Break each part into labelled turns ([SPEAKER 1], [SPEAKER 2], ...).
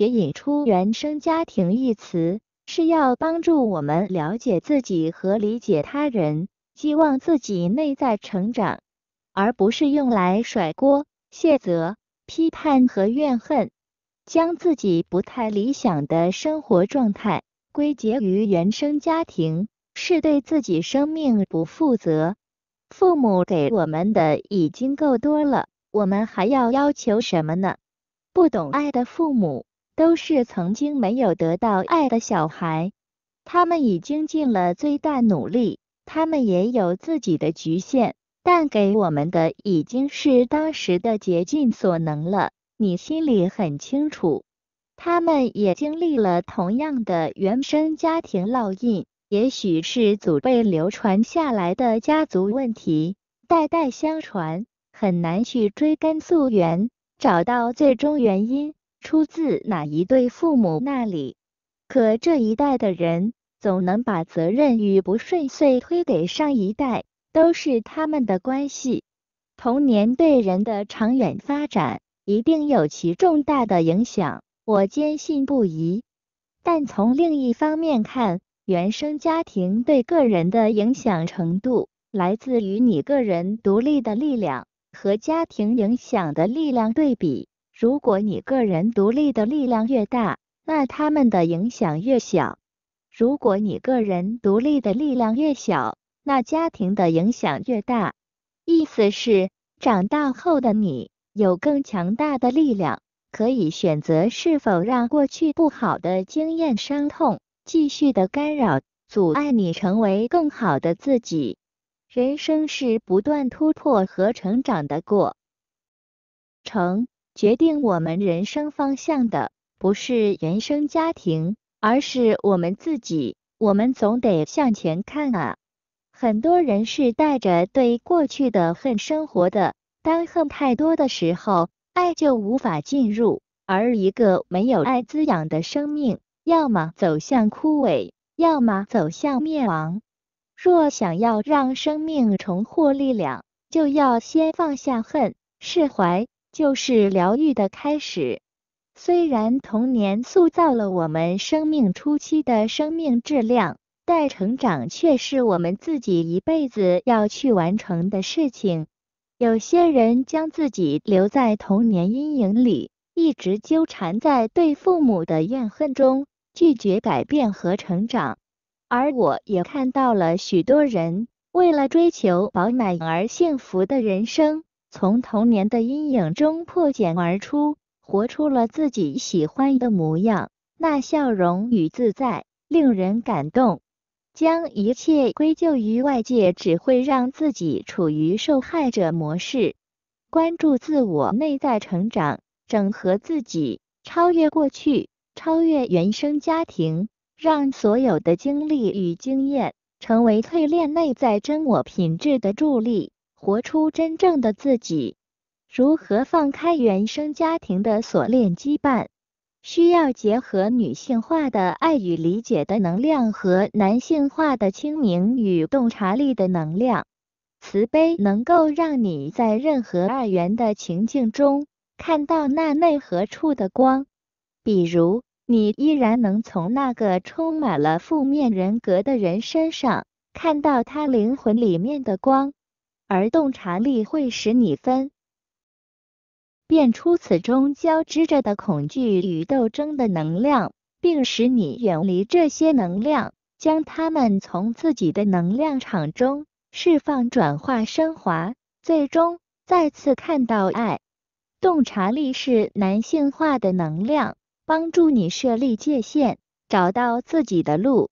[SPEAKER 1] 也引出“原生家庭”一词，是要帮助我们了解自己和理解他人，希望自己内在成长，而不是用来甩锅、卸责、批判和怨恨。将自己不太理想的生活状态归结于原生家庭，是对自己生命不负责。父母给我们的已经够多了，我们还要要求什么呢？不懂爱的父母。都是曾经没有得到爱的小孩，他们已经尽了最大努力，他们也有自己的局限，但给我们的已经是当时的竭尽所能了。你心里很清楚，他们也经历了同样的原生家庭烙印，也许是祖辈流传下来的家族问题，代代相传，很难去追根溯源，找到最终原因。出自哪一对父母那里？可这一代的人总能把责任与不顺遂推给上一代，都是他们的关系。童年对人的长远发展一定有其重大的影响，我坚信不疑。但从另一方面看，原生家庭对个人的影响程度，来自于你个人独立的力量和家庭影响的力量对比。如果你个人独立的力量越大，那他们的影响越小；如果你个人独立的力量越小，那家庭的影响越大。意思是，长大后的你有更强大的力量，可以选择是否让过去不好的经验、伤痛继续的干扰、阻碍你成为更好的自己。人生是不断突破和成长的过程。决定我们人生方向的不是原生家庭，而是我们自己。我们总得向前看啊！很多人是带着对过去的恨生活的，当恨太多的时候，爱就无法进入。而一个没有爱滋养的生命，要么走向枯萎，要么走向灭亡。若想要让生命重获力量，就要先放下恨，释怀。就是疗愈的开始。虽然童年塑造了我们生命初期的生命质量，但成长却是我们自己一辈子要去完成的事情。有些人将自己留在童年阴影里，一直纠缠在对父母的怨恨中，拒绝改变和成长。而我也看到了许多人为了追求饱满而幸福的人生。从童年的阴影中破茧而出，活出了自己喜欢的模样，那笑容与自在令人感动。将一切归咎于外界，只会让自己处于受害者模式。关注自我内在成长，整合自己，超越过去，超越原生家庭，让所有的经历与经验成为淬炼内在真我品质的助力。活出真正的自己，如何放开原生家庭的锁链羁绊，需要结合女性化的爱与理解的能量和男性化的清明与洞察力的能量。慈悲能够让你在任何二元的情境中看到那内核处的光，比如你依然能从那个充满了负面人格的人身上看到他灵魂里面的光。而洞察力会使你分辨出此中交织着的恐惧与斗争的能量，并使你远离这些能量，将它们从自己的能量场中释放、转化、升华，最终再次看到爱。洞察力是男性化的能量，帮助你设立界限，找到自己的路。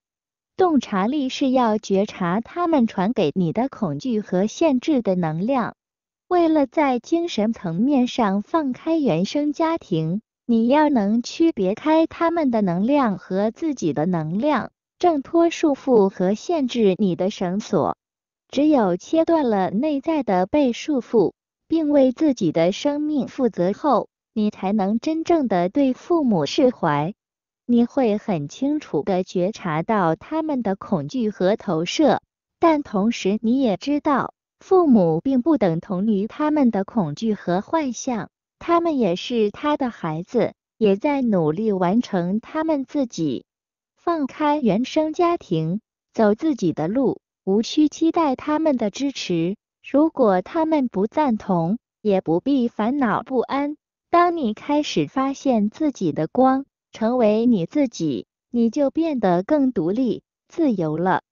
[SPEAKER 1] 洞察力是要觉察他们传给你的恐惧和限制的能量。为了在精神层面上放开原生家庭，你要能区别开他们的能量和自己的能量，挣脱束缚和限制你的绳索。只有切断了内在的被束缚，并为自己的生命负责后，你才能真正的对父母释怀。你会很清楚的觉察到他们的恐惧和投射，但同时你也知道，父母并不等同于他们的恐惧和幻象，他们也是他的孩子，也在努力完成他们自己。放开原生家庭，走自己的路，无需期待他们的支持。如果他们不赞同，也不必烦恼不安。当你开始发现自己的光。成为你自己，你就变得更独立、自由了。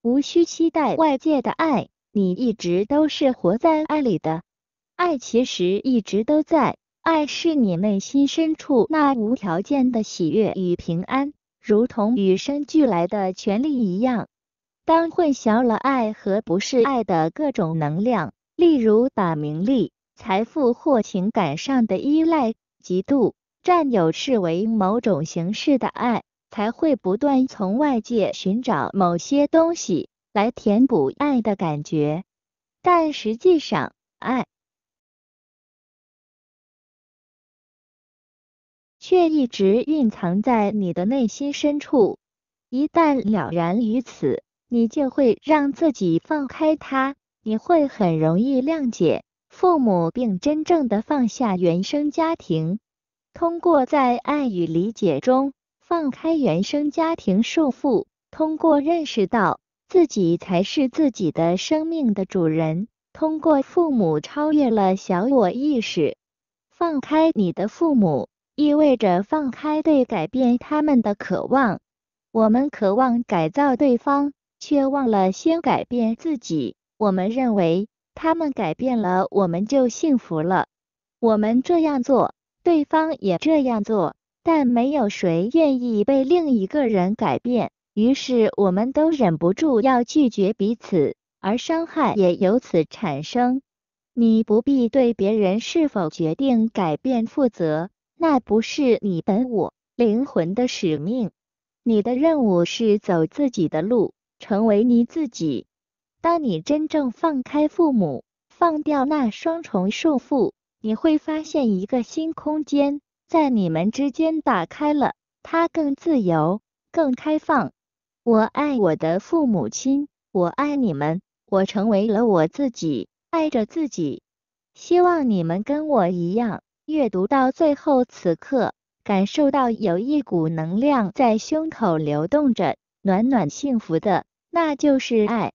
[SPEAKER 1] 无需期待外界的爱，你一直都是活在爱里的。爱其实一直都在，爱是你内心深处那无条件的喜悦与平安，如同与生俱来的权利一样。当混淆了爱和不是爱的各种能量，例如把名利、财富或情感上的依赖、嫉妒。占有视为某种形式的爱，才会不断从外界寻找某些东西来填补爱的感觉。但实际上，爱却一直蕴藏在你的内心深处。一旦了然于此，你就会让自己放开它。你会很容易谅解父母，并真正的放下原生家庭。通过在爱与理解中放开原生家庭束缚，通过认识到自己才是自己的生命的主人，通过父母超越了小我意识，放开你的父母意味着放开对改变他们的渴望。我们渴望改造对方，却忘了先改变自己。我们认为他们改变了，我们就幸福了。我们这样做。对方也这样做，但没有谁愿意被另一个人改变，于是我们都忍不住要拒绝彼此，而伤害也由此产生。你不必对别人是否决定改变负责，那不是你本我灵魂的使命。你的任务是走自己的路，成为你自己。当你真正放开父母，放掉那双重束缚。你会发现一个新空间在你们之间打开了，它更自由、更开放。我爱我的父母亲，我爱你们，我成为了我自己，爱着自己。希望你们跟我一样，阅读到最后此刻，感受到有一股能量在胸口流动着，暖暖幸福的，那就是爱。